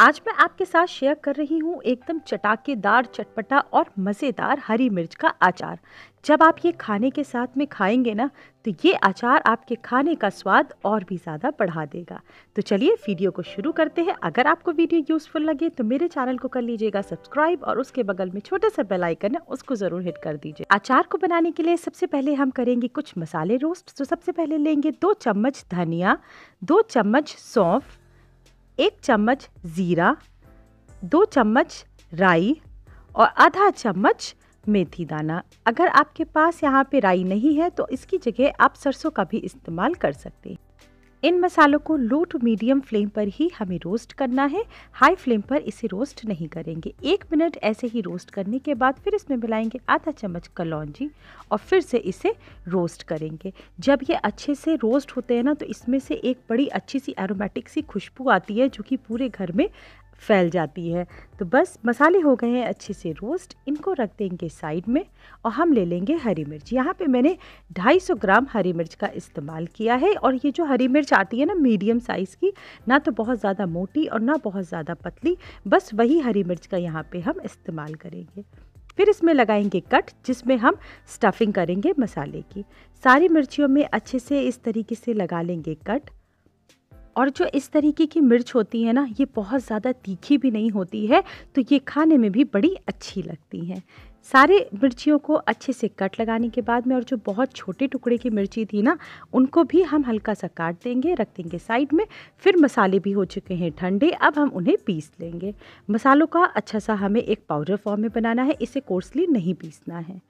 आज मैं आपके साथ शेयर कर रही हूँ एकदम चटाकेदार चटपटा और मज़ेदार हरी मिर्च का अचार जब आप ये खाने के साथ में खाएंगे ना तो ये अचार आपके खाने का स्वाद और भी ज़्यादा बढ़ा देगा तो चलिए वीडियो को शुरू करते हैं अगर आपको वीडियो यूज़फुल लगे तो मेरे चैनल को कर लीजिएगा सब्सक्राइब और उसके बगल में छोटा सा बेल आइकन है उसको ज़रूर हिट कर दीजिए अचार को बनाने के लिए सबसे पहले हम करेंगे कुछ मसाले रोस्ट तो सबसे पहले लेंगे दो चम्मच धनिया दो चम्मच सौंफ एक चम्मच ज़ीरा दो चम्मच राई और आधा चम्मच मेथी दाना अगर आपके पास यहाँ पे राई नहीं है तो इसकी जगह आप सरसों का भी इस्तेमाल कर सकते हैं इन मसालों को लो टू मीडियम फ्लेम पर ही हमें रोस्ट करना है हाई फ्लेम पर इसे रोस्ट नहीं करेंगे एक मिनट ऐसे ही रोस्ट करने के बाद फिर इसमें मिलाएंगे आधा चम्मच कलौजी और फिर से इसे रोस्ट करेंगे जब ये अच्छे से रोस्ट होते हैं ना तो इसमें से एक बड़ी अच्छी सी एरोमेटिक सी खुशबू आती है जो कि पूरे घर में फैल जाती है तो बस मसाले हो गए हैं अच्छे से रोस्ट इनको रख देंगे साइड में और हम ले लेंगे हरी मिर्च यहाँ पे मैंने 250 ग्राम हरी मिर्च का इस्तेमाल किया है और ये जो हरी मिर्च आती है ना मीडियम साइज़ की ना तो बहुत ज़्यादा मोटी और ना बहुत ज़्यादा पतली बस वही हरी मिर्च का यहाँ पर हम इस्तेमाल करेंगे फिर इसमें लगाएंगे कट जिसमें हम स्टफिंग करेंगे मसाले की सारी मिर्चियों में अच्छे से इस तरीके से लगा लेंगे कट और जो इस तरीके की मिर्च होती है ना ये बहुत ज़्यादा तीखी भी नहीं होती है तो ये खाने में भी बड़ी अच्छी लगती हैं सारे मिर्चियों को अच्छे से कट लगाने के बाद में और जो बहुत छोटे टुकड़े की मिर्ची थी ना उनको भी हम हल्का सा काट देंगे रख देंगे साइड में फिर मसाले भी हो चुके हैं ठंडे अब हम उन्हें पीस लेंगे मसालों का अच्छा सा हमें एक पाउडर फॉर्म में बनाना है इसे कोर्सली नहीं पीसना है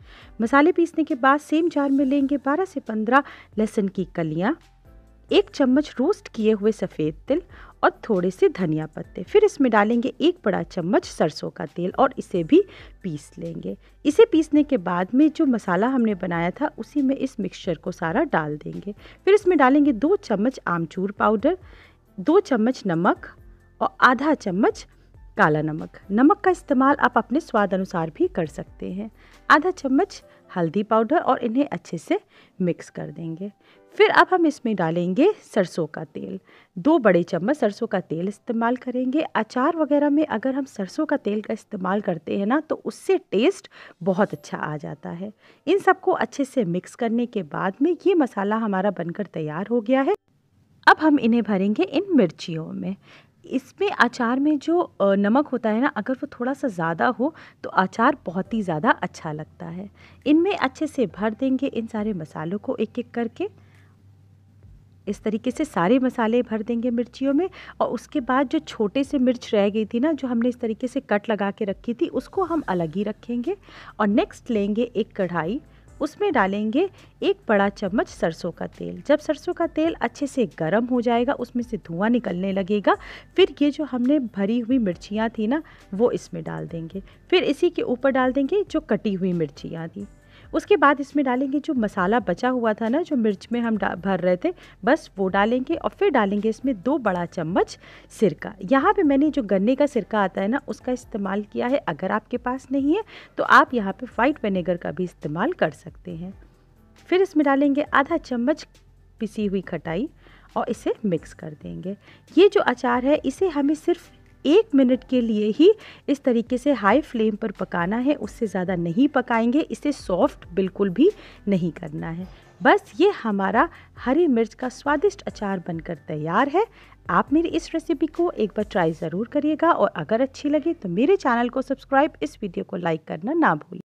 मसाले पीसने के बाद सेम जार में लेंगे बारह से पंद्रह लहसुन की कलियाँ एक चम्मच रोस्ट किए हुए सफ़ेद तिल और थोड़े से धनिया पत्ते फिर इसमें डालेंगे एक बड़ा चम्मच सरसों का तेल और इसे भी पीस लेंगे इसे पीसने के बाद में जो मसाला हमने बनाया था उसी में इस मिक्सचर को सारा डाल देंगे फिर इसमें डालेंगे दो चम्मच आमचूर पाउडर दो चम्मच नमक और आधा चम्मच काला नमक नमक का इस्तेमाल आप अपने स्वाद अनुसार भी कर सकते हैं आधा चम्मच हल्दी पाउडर और इन्हें अच्छे से मिक्स कर देंगे फिर अब हम इसमें डालेंगे सरसों का तेल दो बड़े चम्मच सरसों का तेल इस्तेमाल करेंगे अचार वगैरह में अगर हम सरसों का तेल का इस्तेमाल करते हैं ना तो उससे टेस्ट बहुत अच्छा आ जाता है इन सबको अच्छे से मिक्स करने के बाद में ये मसाला हमारा बनकर तैयार हो गया है अब हम इन्हें भरेंगे इन मिर्चियों में इसमें अचार में जो नमक होता है ना अगर वो थोड़ा सा ज़्यादा हो तो अचार बहुत ही ज़्यादा अच्छा लगता है इनमें अच्छे से भर देंगे इन सारे मसालों को एक एक करके इस तरीके से सारे मसाले भर देंगे मिर्चियों में और उसके बाद जो छोटे से मिर्च रह गई थी ना जो हमने इस तरीके से कट लगा के रखी थी उसको हम अलग ही रखेंगे और नेक्स्ट लेंगे एक कढ़ाई उसमें डालेंगे एक बड़ा चम्मच सरसों का तेल जब सरसों का तेल अच्छे से गर्म हो जाएगा उसमें से धुआं निकलने लगेगा फिर ये जो हमने भरी हुई मिर्चियाँ थी ना वो इसमें डाल देंगे फिर इसी के ऊपर डाल देंगे जो कटी हुई मिर्चियाँ थी उसके बाद इसमें डालेंगे जो मसाला बचा हुआ था ना जो मिर्च में हम भर रहे थे बस वो डालेंगे और फिर डालेंगे इसमें दो बड़ा चम्मच सिरका यहाँ पे मैंने जो गन्ने का सिरका आता है ना उसका इस्तेमाल किया है अगर आपके पास नहीं है तो आप यहाँ पर वाइट विनेगर का भी इस्तेमाल कर सकते हैं फिर इसमें डालेंगे आधा चम्मच पिसी हुई खटाई और इसे मिक्स कर देंगे ये जो अचार है इसे हमें सिर्फ एक मिनट के लिए ही इस तरीके से हाई फ्लेम पर पकाना है उससे ज़्यादा नहीं पकाएंगे इसे सॉफ्ट बिल्कुल भी नहीं करना है बस ये हमारा हरी मिर्च का स्वादिष्ट अचार बनकर तैयार है आप मेरी इस रेसिपी को एक बार ट्राई ज़रूर करिएगा और अगर अच्छी लगे तो मेरे चैनल को सब्सक्राइब इस वीडियो को लाइक करना ना भूलें